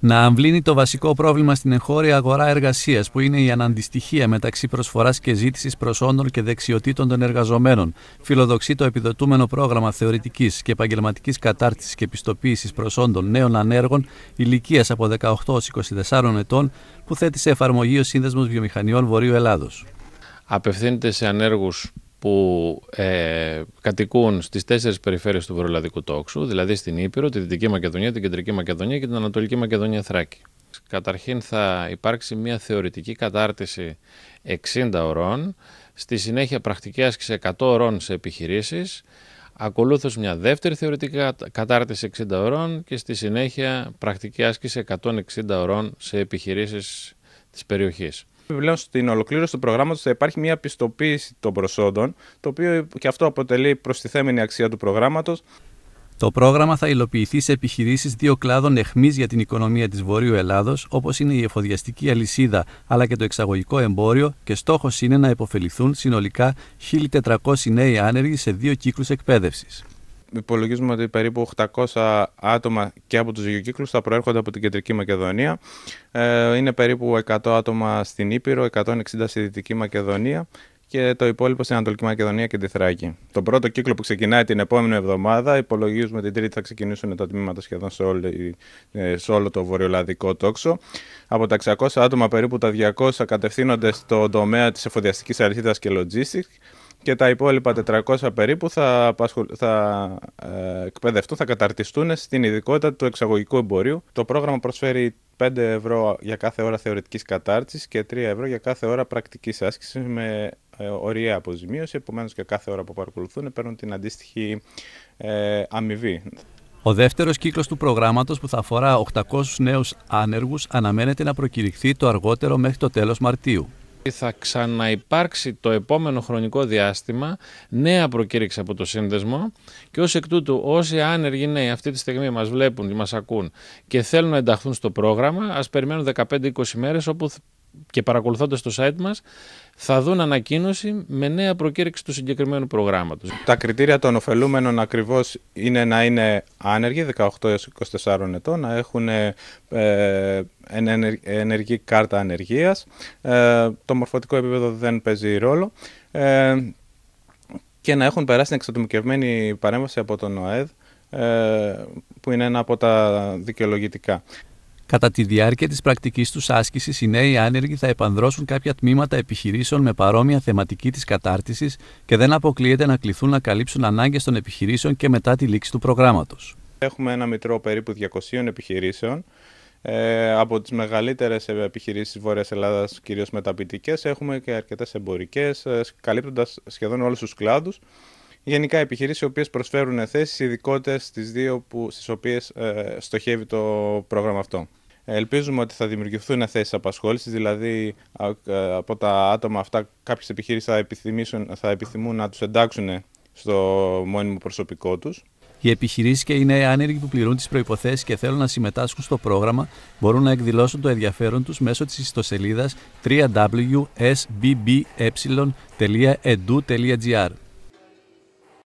να αμβλύνει το βασικό πρόβλημα στην εγχώρια αγορά εργασίας, που είναι η αναντιστοιχία μεταξύ προσφοράς και ζήτησης προσόντων και δεξιοτήτων των εργαζομένων, φιλοδοξεί το επιδοτούμενο πρόγραμμα θεωρητικής και επαγγελματικής κατάρτισης και πιστοποίηση προσόντων νέων ανέργων ηλικίας από 18 24 ετών, που θέτει σε εφαρμογή ο Σύνδεσμος Βιομηχανιών Βορείου Ελλάδος. Απευθύνεται σε ανέργους που ε, κατοικούν στις τέσσερις περιφέρειες του Βορειοελλαδικού τόξου, δηλαδή στην Ήπειρο, τη Δυτική Μακεδονία, την Κεντρική Μακεδονία και την Ανατολική Μακεδονία Θράκη. Καταρχήν θα υπάρξει μια θεωρητική κατάρτιση 60 ωρών, στη συνέχεια πρακτική άσκηση 100 ωρών σε επιχειρήσεις, ακολούθως μια δεύτερη θεωρητική κατάρτιση 60 ωρών και στη συνέχεια πρακτική άσκηση 160 ωρών σε επιχειρήσεις της περιοχής. Επιπλέον στην ολοκλήρωση του προγράμματος θα υπάρχει μια πιστοποίηση των προσόντων, το οποίο και αυτό αποτελεί προστιθέμενη αξία του προγράμματος. Το πρόγραμμα θα υλοποιηθεί σε επιχειρήσεις δύο κλάδων εχμής για την οικονομία της Βορείου Ελλάδος, όπως είναι η εφοδιαστική αλυσίδα αλλά και το εξαγωγικό εμπόριο, και στόχος είναι να υποφεληθούν συνολικά 1.400 νέοι άνεργοι σε δύο κύκλους εκπαίδευσης υπολογίζουμε ότι περίπου 800 άτομα και από τους κύκλους θα προέρχονται από την Κεντρική Μακεδονία. Ε, είναι περίπου 100 άτομα στην Ήπειρο, 160 στη Δυτική Μακεδονία και το υπόλοιπο στην Ανατολική Μακεδονία και τη Θράκη. Το πρώτο κύκλο που ξεκινάει την επόμενη εβδομάδα, υπολογίζουμε την Τρίτη θα ξεκινήσουν τα τμήματα σχεδόν σε, όλη, ε, σε όλο το βορειολαδικό τόξο. Από τα 600 άτομα περίπου τα 200 κατευθύνονται στον τομέα της εφοδιαστικής αλυσίδας και logistics και τα υπόλοιπα 400 περίπου θα, θα ε, εκπαιδευτούν, θα καταρτιστούν στην ειδικότητα του εξαγωγικού εμπορίου. Το πρόγραμμα προσφέρει 5 ευρώ για κάθε ώρα θεωρητικής κατάρτισης και 3 ευρώ για κάθε ώρα πρακτικής άσκησης με ωραία ε, αποζημίωση, επομένως και κάθε ώρα που παρακολουθούν παίρνουν την αντίστοιχη ε, αμοιβή. Ο δεύτερος κύκλος του προγράμματος, που θα αφορά 800 νέους άνεργους, αναμένεται να προκηρυχθεί το αργότερο μέχρι το τέλος Μαρτίου. Θα ξαναυπάρξει το επόμενο χρονικό διάστημα νέα προκήρυξη από το σύνδεσμο και ως εκ τούτου όσοι άνεργοι νέοι αυτή τη στιγμή μας βλέπουν, μας ακούν και θέλουν να ενταχθούν στο πρόγραμμα ας περιμένουν 15-20 μέρες όπου και παρακολουθώντας το site μας θα δουν ανακοίνωση με νέα προκήρυξη του συγκεκριμένου προγράμματος. Τα κριτήρια των ωφελούμενων ακριβώς είναι να είναι άνεργοι 18 έως 24 ετών, να έχουν ε, ενεργή κάρτα ανεργίας, ε, το μορφωτικό επίπεδο δεν παίζει ρόλο ε, και να έχουν περάσει την εξατομικευμένη παρέμβαση από τον ΟΕΔ ε, που είναι ένα από τα δικαιολογητικά. Κατά τη διάρκεια της πρακτικής τους άσκησης, οι νέοι άνεργοι θα επανδρώσουν κάποια τμήματα επιχειρήσεων με παρόμοια θεματική της κατάρτισης και δεν αποκλείεται να κληθούν να καλύψουν ανάγκες των επιχειρήσεων και μετά τη λήξη του προγράμματος. Έχουμε ένα μητρό περίπου 200 επιχειρήσεων. Ε, από τις μεγαλύτερες επιχειρήσεις Βόρειας Ελλάδας, κυρίως μεταπητικές, έχουμε και αρκετές εμπορικές, ε, καλύπτοντας σχεδόν όλους τους κλάδους. Γενικά επιχειρήσεις οι οποίες προσφέρουν θέσεις ειδικότητες στις δύο που, στις ε, στοχεύει το πρόγραμμα αυτό. Ελπίζουμε ότι θα δημιουργηθούν θέσεις απασχόλησης, δηλαδή ε, από τα άτομα αυτά κάποιες επιχειρήσει θα, επιθυμούν να τους εντάξουν στο μόνιμο προσωπικό τους. Οι επιχειρήσεις και νέοι άνεργοι που πληρούν τις προποθέσει και θέλουν να συμμετάσχουν στο πρόγραμμα μπορούν να εκδηλώσουν το ενδιαφέρον τους μέσω της ιστοσελίδας www.sbbe.edu.gr.